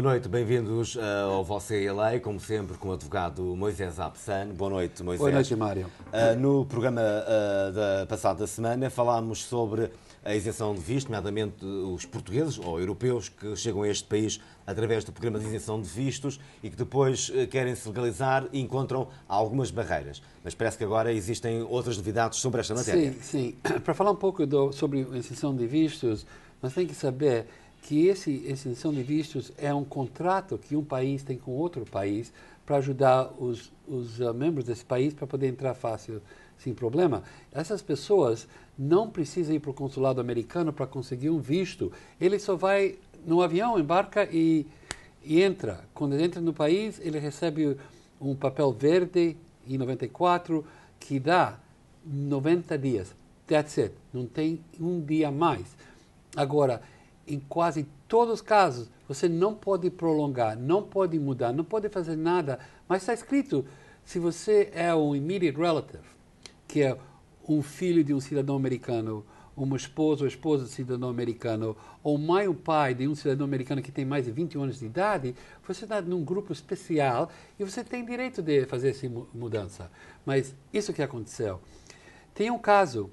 Boa noite, bem-vindos eh, ao Você e a Lei, como sempre, com o advogado Moisés Absan. Boa noite, Moisés. Boa noite, Mário. Eh, no programa eh, da passada semana falámos sobre a isenção de visto, nomeadamente os portugueses ou europeus que chegam a este país através do programa de isenção de vistos e que depois querem se legalizar e encontram algumas barreiras. Mas parece que agora existem outras novidades sobre esta matéria. Sim, sim. Para falar um pouco do, sobre a isenção de vistos, nós temos que saber que esse, extensão de vistos é um contrato que um país tem com outro país para ajudar os, os uh, membros desse país para poder entrar fácil, sem problema. Essas pessoas não precisam ir para o consulado americano para conseguir um visto. Ele só vai no avião, embarca e, e entra. Quando ele entra no país, ele recebe um papel verde em 94 que dá 90 dias. That's it. Não tem um dia mais. Agora, em quase todos os casos, você não pode prolongar, não pode mudar, não pode fazer nada, mas está escrito: se você é um immediate relative, que é um filho de um cidadão americano, uma esposa ou esposa de um cidadão americano, ou mãe ou pai de um cidadão americano que tem mais de 20 anos de idade, você está num grupo especial e você tem direito de fazer essa mudança. Mas isso que aconteceu. Tem um caso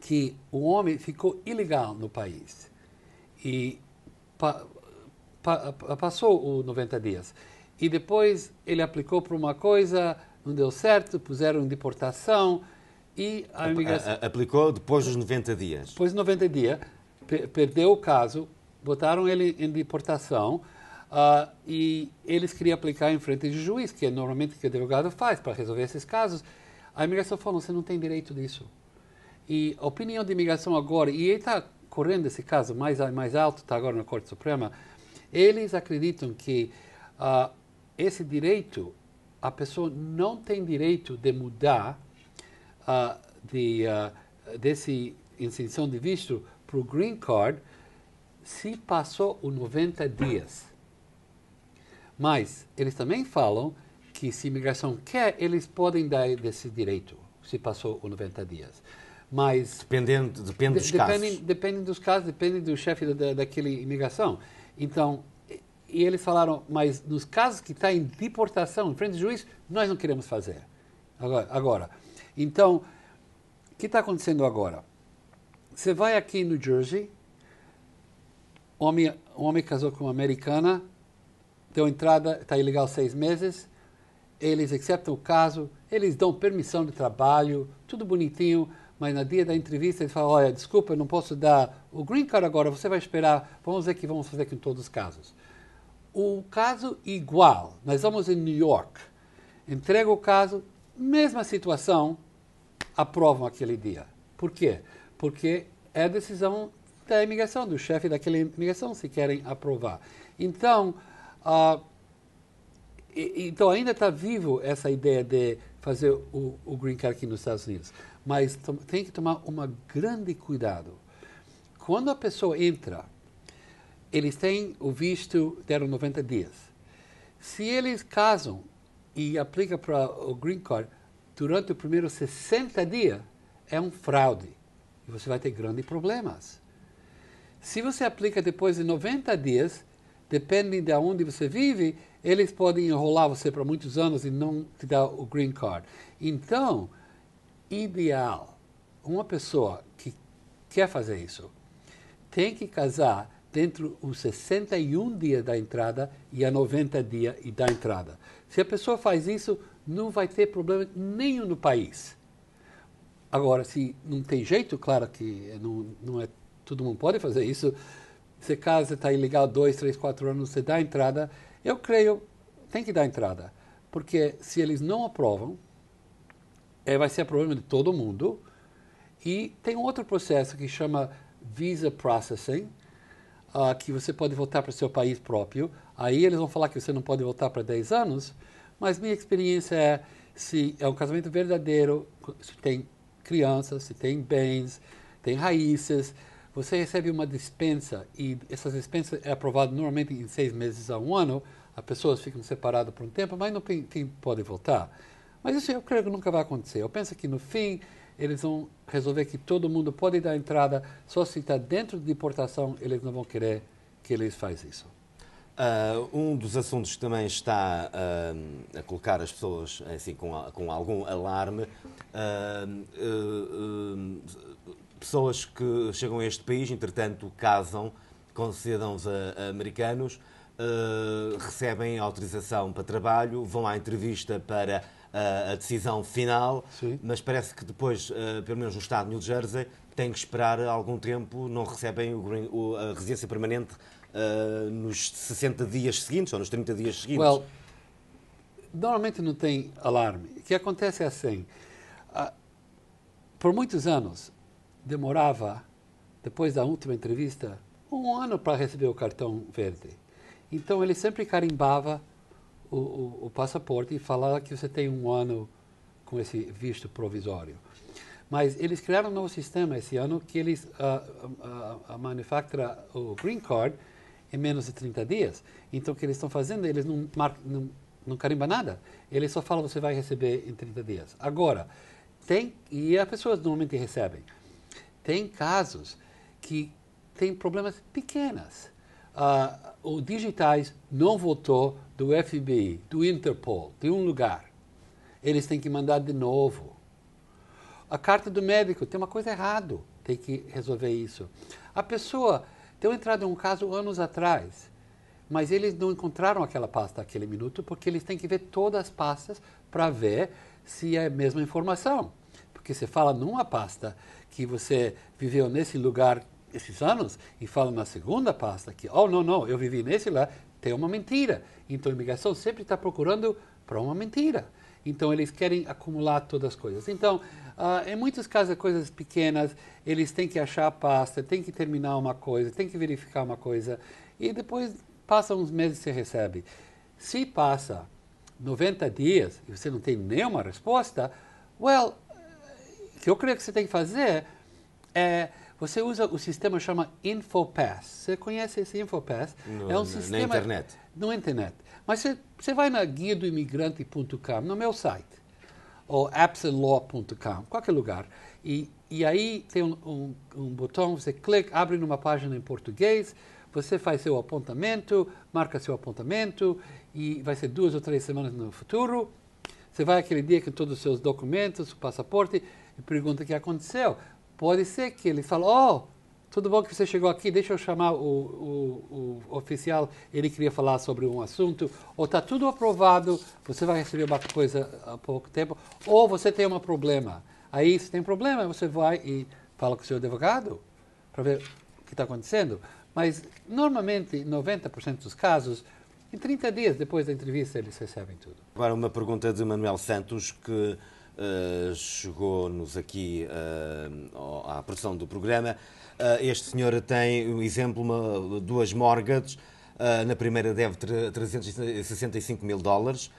que o homem ficou ilegal no país e pa, pa, passou os 90 dias. E depois ele aplicou para uma coisa, não deu certo, puseram em deportação e a imigração... Aplicou depois dos 90 dias? Depois dos 90 dias, perdeu o caso, botaram ele em deportação uh, e eles queriam aplicar em frente de juiz, que é normalmente o que o advogado faz para resolver esses casos. A imigração falou, você não tem direito disso. E a opinião de imigração agora, e ele está correndo esse caso mais, mais alto, está agora na Corte Suprema, eles acreditam que uh, esse direito, a pessoa não tem direito de mudar uh, de, uh, desse isenção de visto para o green card se passou os 90 dias. Mas eles também falam que se a imigração quer, eles podem dar desse direito se passou os 90 dias. Dependendo, depende dos casos. Depende dos casos, depende do chefe da, daquele imigração. Então, e eles falaram, mas nos casos que está em deportação, em frente do juiz, nós não queremos fazer. Agora, agora. então, o que está acontecendo agora? Você vai aqui em New Jersey, um homem, um homem casou com uma americana, deu entrada, está ilegal seis meses, eles aceitam o caso, eles dão permissão de trabalho, tudo bonitinho mas na dia da entrevista ele fala, olha, desculpa, eu não posso dar o green card agora, você vai esperar, vamos ver que vamos fazer com todos os casos. O caso igual, nós vamos em New York, entrega o caso, mesma situação, aprovam aquele dia. Por quê? Porque é decisão da imigração, do chefe daquela imigração, se querem aprovar. Então, uh, e, então ainda está vivo essa ideia de fazer o, o green card aqui nos Estados Unidos. Mas tem que tomar um grande cuidado. Quando a pessoa entra, eles têm o visto, deram 90 dias. Se eles casam e aplicam para o green card durante o primeiro 60 dias, é um fraude. E você vai ter grandes problemas. Se você aplica depois de 90 dias, depende de onde você vive, eles podem enrolar você para muitos anos e não te dar o green card. Então, ideal, uma pessoa que quer fazer isso tem que casar dentro os 61 dias da entrada e a 90 dias da entrada. Se a pessoa faz isso, não vai ter problema nenhum no país. Agora, se não tem jeito, claro que não, não é todo mundo pode fazer isso. Você casa, está ilegal dois, três, quatro anos, você dá a entrada, eu creio, tem que dar entrada, porque se eles não aprovam, é, vai ser problema de todo mundo. E tem um outro processo que chama Visa Processing, uh, que você pode voltar para seu país próprio. Aí eles vão falar que você não pode voltar para 10 anos, mas minha experiência é, se é um casamento verdadeiro, se tem crianças, se tem bens, tem raízes, você recebe uma dispensa e essa dispensa é aprovada normalmente em seis meses a um ano, as pessoas ficam separadas por um tempo, mas no fim podem voltar. Mas isso eu creio que nunca vai acontecer. Eu penso que no fim eles vão resolver que todo mundo pode dar entrada, só se está dentro de deportação eles não vão querer que eles façam isso. Uh, um dos assuntos que também está uh, a colocar as pessoas assim, com, com algum alarme uh, pessoas que chegam a este país, entretanto, casam com cidadãos americanos, uh, recebem autorização para trabalho, vão à entrevista para a, eh, a decisão final, Sim. mas parece que depois, uh, pelo menos no estado de New Jersey, têm que esperar algum tempo, não recebem o green, o, a residência permanente uh, nos 60 dias seguintes ou nos 30 dias seguintes. Well, normalmente não tem alarme. O que acontece é assim. Ah, por muitos anos, demorava, depois da última entrevista, um ano para receber o cartão verde. Então ele sempre carimbava o, o, o, passaporte e falava que você tem um ano com esse visto provisório. Mas eles criaram um novo sistema esse ano que eles uh, uh, uh manufactura o green card em menos de 30 dias. Então o que eles estão fazendo, eles não, mar, não, não carimba nada. Eles só falam você vai receber em 30 dias. Agora, tem, e as pessoas normalmente recebem. Tem casos que têm problemas pequenas. Uh, o digitais não votou do FBI, do Interpol, de um lugar. Eles têm que mandar de novo. A carta do médico tem uma coisa errada, tem que resolver isso. A pessoa deu entrada em um caso anos atrás, mas eles não encontraram aquela pasta naquele minuto porque eles têm que ver todas as pastas para ver se é a mesma informação. Porque você fala numa pasta que você viveu nesse lugar esses anos e fala na segunda pasta que, oh, não, não, eu vivi nesse lá, tem uma mentira. Então a imigração sempre está procurando para uma mentira. Então eles querem acumular todas as coisas. Então, uh, em muitos casos, coisas pequenas, eles têm que achar a pasta, têm que terminar uma coisa, têm que verificar uma coisa, e depois passam uns meses e você recebe. Se passa 90 dias e você não tem nenhuma resposta, well, que eu creio que você tem que fazer é você usa o sistema chama Infopass. Você conhece esse Infopass? No, é um sistema na internet. No internet. Mas você, você vai na guia do imigrante.com, no meu site, ou appslaw.com, qualquer lugar. E, e aí tem um, um, um botão, você clica, abre numa página em português, você faz seu apontamento, marca seu apontamento, e vai ser duas ou três semanas no futuro. Você vai aquele dia com todos os seus documentos, o passaporte, e pergunta o que aconteceu. Pode ser que ele fale, oh, tudo bom que você chegou aqui, deixa eu chamar o, o, o oficial, ele queria falar sobre um assunto, ou está tudo aprovado, você vai receber uma coisa há pouco tempo, ou você tem um problema. Aí, se tem problema, você vai e fala com o seu advogado para ver o que está acontecendo. Mas, normalmente, em 90% dos casos, em 30 dias depois da entrevista, eles recebem tudo. Agora, uma pergunta de Manuel Santos que eh, chegou-nos aqui uh, à produção do programa. Uh, este senhor tem um exemplo, uma, duas mortgages. na primeira deve 365 mil dólares,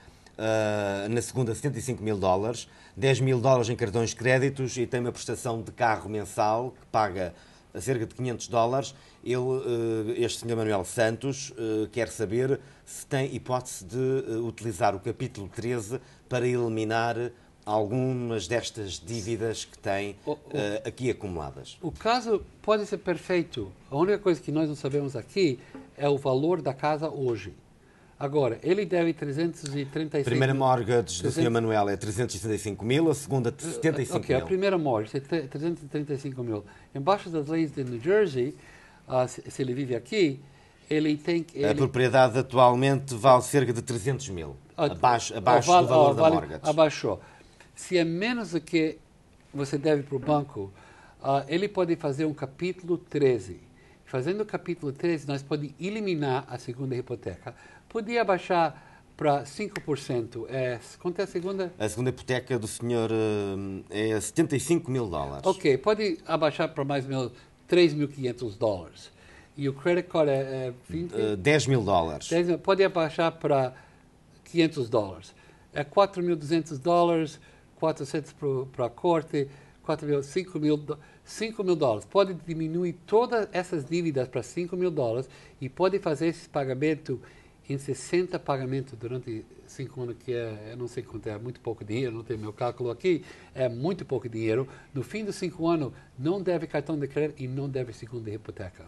na segunda 75 mil dólares, 10 mil dólares em cartões de créditos e tem uma prestação de carro mensal que paga cerca de 500 dólares. Ele, este senhor Manuel Santos quer saber se tem hipótese de utilizar o capítulo 13 para eliminar algumas destas dívidas que têm o, o, uh, aqui acumuladas. O caso pode ser perfeito. A única coisa que nós não sabemos aqui é o valor da casa hoje. Agora, ele deve 335 A primeira mortgage 300... do Sr. Manuel é 335 mil, a segunda 75 eh, okay, mil. a primeira mortgage é 335 mil. Embaixo das leis de New Jersey, ah, se, ele vive aqui, ele tem ele... A propriedade atualmente vale cerca de 300 mil, ah, abaixo, abaixo vale, do valor vale, da mortgage. Abaixou se é menos do que você deve para o banco, uh, ele pode fazer um capítulo 13. Fazendo o capítulo 13, nós podemos eliminar a segunda hipoteca. Podia baixar para 5%. É, quanto é a segunda? A segunda hipoteca do senhor eh, é 75 mil dólares. Ok, pode abaixar para mais ou menos 3.500 dólares. E o credit card é, é 20? Uh, 10 mil dólares. 10, pode abaixar para 500 dólares. É 4.200 dólares 400 para a corte, 4 mil, 5 mil, 5 mil dólares. Pode diminuir todas essas dívidas para 5 mil dólares e pode fazer esse pagamento em 60 pagamentos durante 5 anos, que é, eu não sei quanto é, é, muito pouco dinheiro, não tenho meu cálculo aqui, é muito pouco dinheiro. No fim dos 5 anos, não deve cartão de crédito e não deve segunda hipoteca.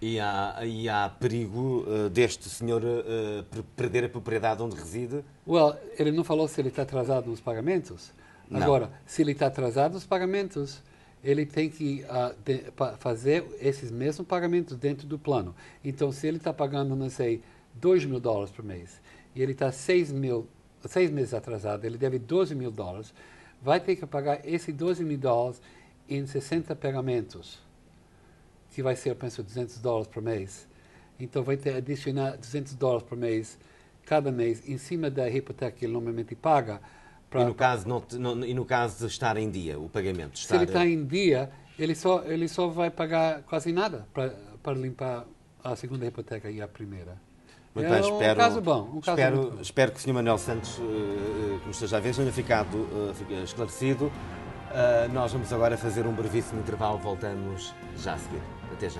E há, e há perigo uh, deste senhor uh, perder a propriedade onde reside? Well, ele não falou se ele está atrasado nos pagamentos. Não. Agora, se ele está atrasado nos pagamentos, ele tem que uh, de, fazer esses mesmos pagamentos dentro do plano. Então, se ele está pagando, não sei, 2 mil dólares por mês, e ele está 6 mil seis meses atrasado, ele deve 12 mil dólares, vai ter que pagar esses 12 mil dólares em 60 pagamentos que vai ser, eu penso, 200 dólares por mês. Então, vai ter adicionar 200 dólares por mês, cada mês, em cima da hipoteca que ele normalmente paga. Pra, e, no caso, não, não, e no caso de estar em dia, o pagamento? Estar... Se ele está em dia, ele só, ele só vai pagar quase nada para limpar a segunda hipoteca e a primeira. Muito é bem, um espero, caso bom, um caso espero, bom. espero que o Sr. Manuel Santos, que eh, nos eh, esteja a ver, tenha ficado eh, esclarecido. nós vamos agora fazer um brevíssimo intervalo, voltamos já a seguir. 电视。